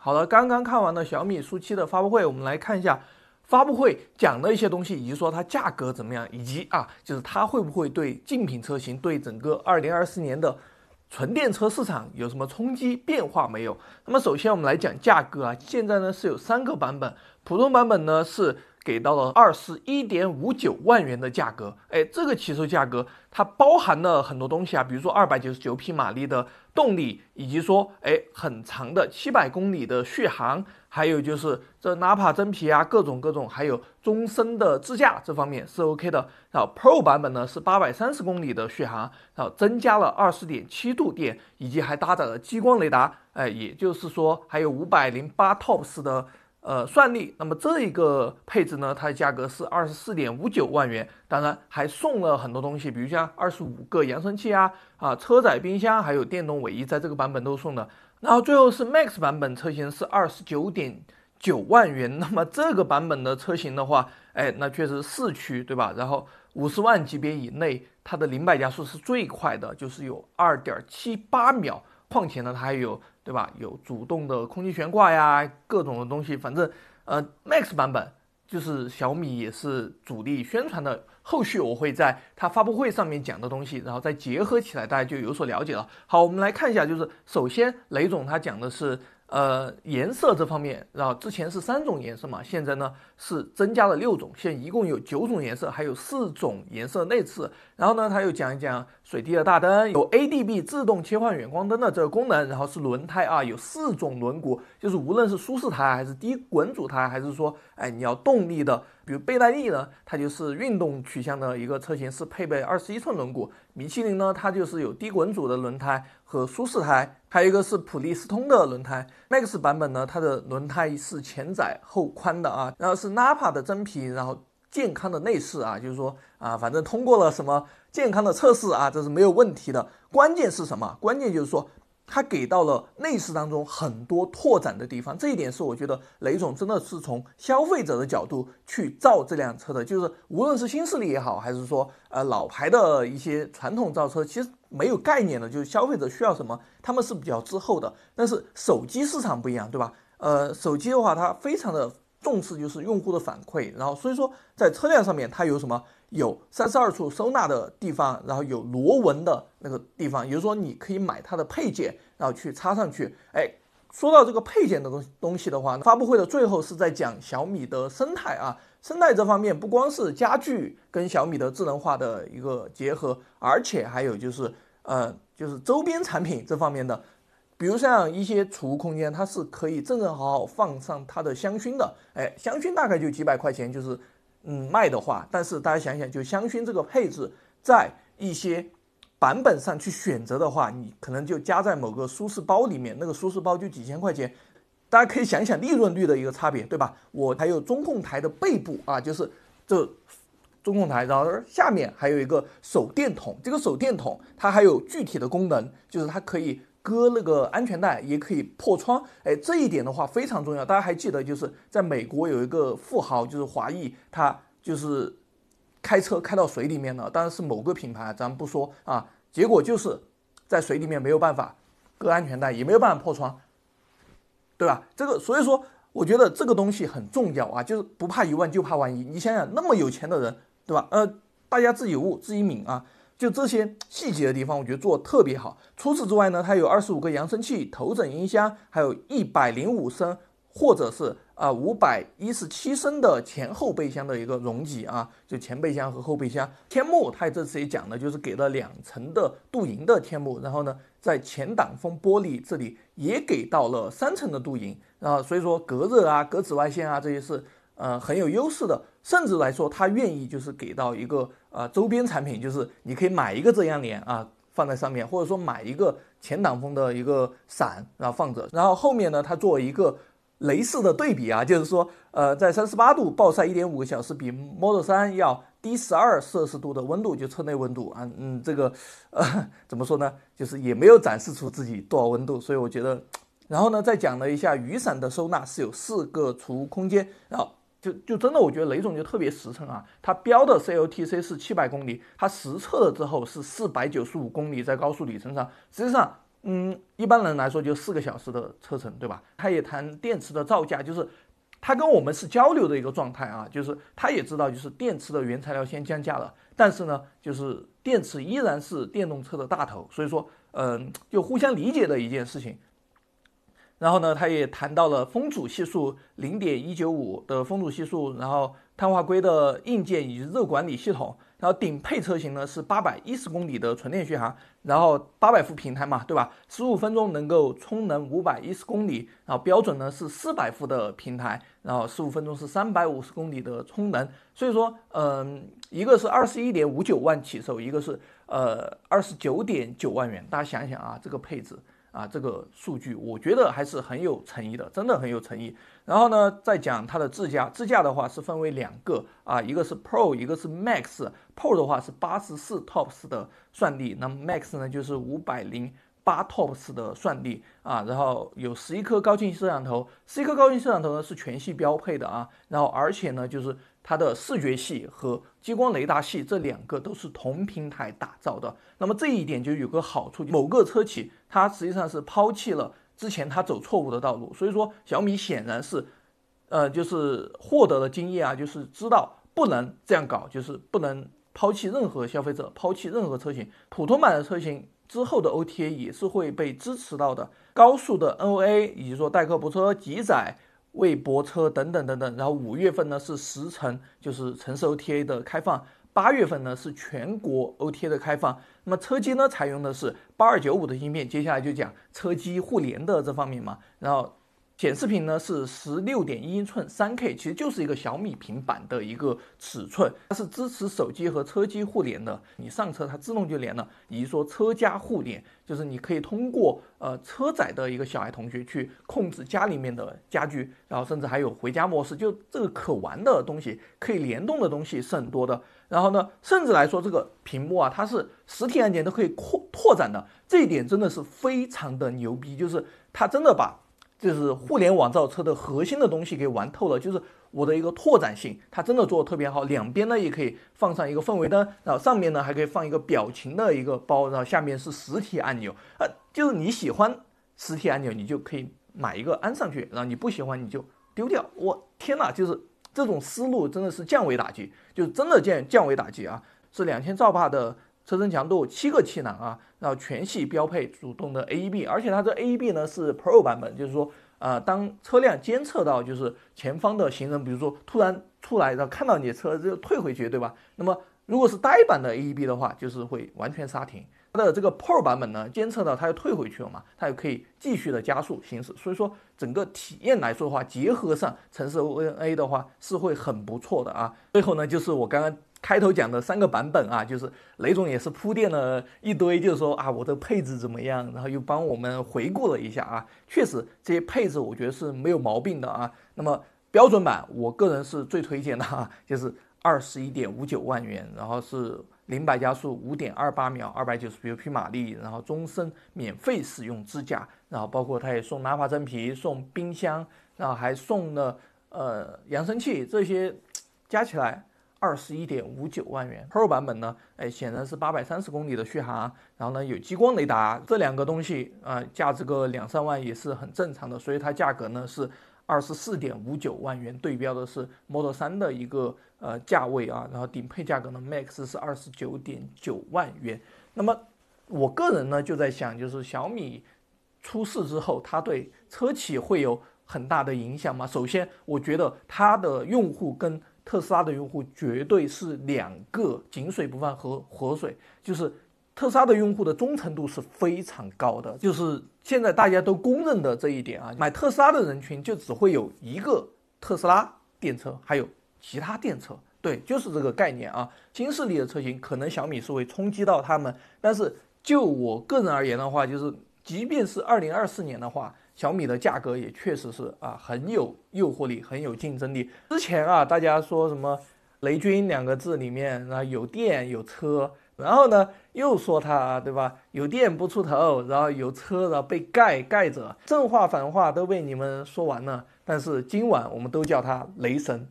好的，刚刚看完了小米 SU7 的发布会，我们来看一下发布会讲的一些东西，以及说它价格怎么样，以及啊，就是它会不会对竞品车型、对整个二零二四年的纯电车市场有什么冲击、变化没有？那么首先我们来讲价格啊，现在呢是有三个版本，普通版本呢是。给到了二十一点五九万元的价格，哎，这个起售价格它包含了很多东西啊，比如说二百九十九匹马力的动力，以及说哎很长的七百公里的续航，还有就是这 Nappa 真皮啊，各种各种，还有终身的支架这方面是 OK 的。然后 Pro 版本呢是八百三十公里的续航，然后增加了二十点七度电，以及还搭载了激光雷达，哎，也就是说还有五百零八 Top s 的。呃，算力，那么这一个配置呢，它的价格是二十四点五九万元，当然还送了很多东西，比如像二十五个扬声器啊，啊，车载冰箱，还有电动尾翼，在这个版本都送的。然后最后是 Max 版本车型是二十九点九万元，那么这个版本的车型的话，哎，那确实四驱对吧？然后五十万级别以内，它的零百加速是最快的，就是有二点七八秒。况且呢，它还有对吧？有主动的空气悬挂呀，各种的东西，反正，呃，Max 版本就是小米也是主力宣传的。后续我会在它发布会上面讲的东西，然后再结合起来，大家就有所了解了。好，我们来看一下，就是首先雷总他讲的是。呃，颜色这方面，然后之前是三种颜色嘛，现在呢是增加了六种，现在一共有九种颜色，还有四种颜色内饰。然后呢，他又讲一讲水滴的大灯，有 ADB 自动切换远光灯的这个功能。然后是轮胎啊，有四种轮毂，就是无论是舒适胎还是低滚阻胎，还是说。哎，你要动力的，比如倍耐力呢，它就是运动取向的一个车型，是配备二十一寸轮毂；米其林呢，它就是有低滚阻的轮胎和舒适胎，还有一个是普利司通的轮胎。MAX 版本呢，它的轮胎是前窄后宽的啊，然后是 NAPA 的真皮，然后健康的内饰啊，就是说啊，反正通过了什么健康的测试啊，这是没有问题的。关键是什么？关键就是说。它给到了内饰当中很多拓展的地方，这一点是我觉得雷总真的是从消费者的角度去造这辆车的。就是无论是新势力也好，还是说呃老牌的一些传统造车，其实没有概念的，就是消费者需要什么，他们是比较滞后的。但是手机市场不一样，对吧？呃，手机的话，它非常的。重视就是用户的反馈，然后所以说在车辆上面它有什么有三十二处收纳的地方，然后有螺纹的那个地方，也就是说你可以买它的配件，然后去插上去。哎，说到这个配件的东东西的话，发布会的最后是在讲小米的生态啊，生态这方面不光是家具跟小米的智能化的一个结合，而且还有就是呃就是周边产品这方面的。比如像一些储物空间，它是可以正正好好放上它的香薰的，哎，香薰大概就几百块钱，就是嗯卖的话。但是大家想想，就香薰这个配置，在一些版本上去选择的话，你可能就加在某个舒适包里面，那个舒适包就几千块钱。大家可以想想利润率的一个差别，对吧？我还有中控台的背部啊，就是这中控台，然后下面还有一个手电筒，这个手电筒它还有具体的功能，就是它可以。割那个安全带也可以破窗，哎，这一点的话非常重要。大家还记得，就是在美国有一个富豪，就是华裔，他就是开车开到水里面了，当然是某个品牌，咱不说啊。结果就是在水里面没有办法割安全带，也没有办法破窗，对吧？这个所以说，我觉得这个东西很重要啊，就是不怕一万就怕万一。你想想，那么有钱的人，对吧？呃，大家自己悟，自己抿啊。就这些细节的地方，我觉得做特别好。除此之外呢，它有二十五个扬声器、头枕音箱，还有一百零五升或者是啊五百一十七升的前后备箱的一个容积啊，就前备箱和后备箱。天幕它这次也讲了，就是给了两层的镀银的天幕，然后呢，在前挡风玻璃这里也给到了三层的镀银啊，所以说隔热啊、隔紫外线啊这些是。呃，很有优势的，甚至来说，他愿意就是给到一个啊周边产品，就是你可以买一个遮阳帘啊放在上面，或者说买一个前挡风的一个伞然后放着，然后后面呢，他做一个雷式的对比啊，就是说呃在三十八度暴晒一点五个小时，比 Model 三要低十二摄氏度的温度就车内温度啊嗯这个呃怎么说呢，就是也没有展示出自己多少温度，所以我觉得，然后呢再讲了一下雨伞的收纳是有四个储物空间，然后。就就真的，我觉得雷总就特别实诚啊。他标的 CLTC 是七百公里，他实测了之后是四百九十五公里，在高速里程上，实际上，嗯，一般人来说就四个小时的车程，对吧？他也谈电池的造价，就是他跟我们是交流的一个状态啊，就是他也知道，就是电池的原材料先降价了，但是呢，就是电池依然是电动车的大头，所以说，嗯，就互相理解的一件事情。然后呢，它也谈到了风阻系数零点一九五的风阻系数，然后碳化硅的硬件以及热管理系统，然后顶配车型呢是八百一十公里的纯电续航，然后八百伏平台嘛，对吧？十五分钟能够充能五百一十公里，然后标准呢是四百伏的平台，然后十五分钟是三百五十公里的充能。所以说，嗯，一个是二十一点五九万起售，一个是呃二十九点九万元。大家想想啊，这个配置。啊，这个数据我觉得还是很有诚意的，真的很有诚意。然后呢，再讲它的智驾，智驾的话是分为两个啊，一个是 Pro，一个是 Max。Pro 的话是八十四 TOPS 的算力，那么 Max 呢就是五百零八 TOPS 的算力啊。然后有十一颗高清摄像头，十一颗高清摄像头呢是全系标配的啊。然后而且呢就是。它的视觉系和激光雷达系这两个都是同平台打造的，那么这一点就有个好处，某个车企它实际上是抛弃了之前它走错误的道路，所以说小米显然是，呃，就是获得了经验啊，就是知道不能这样搞，就是不能抛弃任何消费者，抛弃任何车型，普通版的车型之后的 OTA 也是会被支持到的，高速的 NOA 以及说代客泊车、极载。微泊车等等等等，然后五月份呢是十城就是城市 OTA 的开放，八月份呢是全国 OTA 的开放。那么车机呢采用的是八二九五的芯片，接下来就讲车机互联的这方面嘛。然后。显示屏呢是十六点一英寸三 K，其实就是一个小米平板的一个尺寸。它是支持手机和车机互联的，你上车它自动就连了，以及说车家互联，就是你可以通过呃车载的一个小爱同学去控制家里面的家具，然后甚至还有回家模式，就这个可玩的东西，可以联动的东西是很多的。然后呢，甚至来说这个屏幕啊，它是实体按键都可以扩拓展的，这一点真的是非常的牛逼，就是它真的把。就是互联网造车的核心的东西给玩透了，就是我的一个拓展性，它真的做的特别好。两边呢也可以放上一个氛围灯，然后上面呢还可以放一个表情的一个包，然后下面是实体按钮。啊，就是你喜欢实体按钮，你就可以买一个安上去，然后你不喜欢你就丢掉。我天呐，就是这种思路真的是降维打击，就是真的降降维打击啊，是两千兆帕的。车身强度，七个气囊啊，然后全系标配主动的 AEB，而且它这 AEB 呢是 Pro 版本，就是说，呃，当车辆监测到就是前方的行人，比如说突然出来，然后看到你的车就退回去，对吧？那么如果是呆板的 AEB 的话，就是会完全刹停。它的这个 Pro 版本呢，监测到它又退回去了嘛，它又可以继续的加速行驶。所以说整个体验来说的话，结合上城市 O N A 的话，是会很不错的啊。最后呢，就是我刚刚。开头讲的三个版本啊，就是雷总也是铺垫了一堆，就是说啊，我的配置怎么样，然后又帮我们回顾了一下啊，确实这些配置我觉得是没有毛病的啊。那么标准版，我个人是最推荐的，就是二十一点五九万元，然后是零百加速五点二八秒，二百九十匹马力，然后终身免费使用支架，然后包括它也送拉法真皮，送冰箱，然后还送了呃扬声器，这些加起来。二十一点五九万元 Pro 版本呢？哎，显然是八百三十公里的续航，然后呢有激光雷达这两个东西啊，价值个两三万也是很正常的，所以它价格呢是二十四点五九万元，对标的是 Model 三的一个呃价位啊，然后顶配价格呢 Max 是二十九点九万元。那么我个人呢就在想，就是小米出事之后，它对车企会有很大的影响吗？首先，我觉得它的用户跟特斯拉的用户绝对是两个井水不犯河河水，就是特斯拉的用户的忠诚度是非常高的，就是现在大家都公认的这一点啊。买特斯拉的人群就只会有一个特斯拉电车，还有其他电车，对，就是这个概念啊。新势力的车型可能小米是会冲击到他们，但是就我个人而言的话，就是即便是二零二四年的话。小米的价格也确实是啊，很有诱惑力，很有竞争力。之前啊，大家说什么“雷军”两个字里面啊有电有车，然后呢又说他对吧有电不出头，然后有车然后被盖盖着，正话反话都被你们说完了。但是今晚我们都叫他雷神。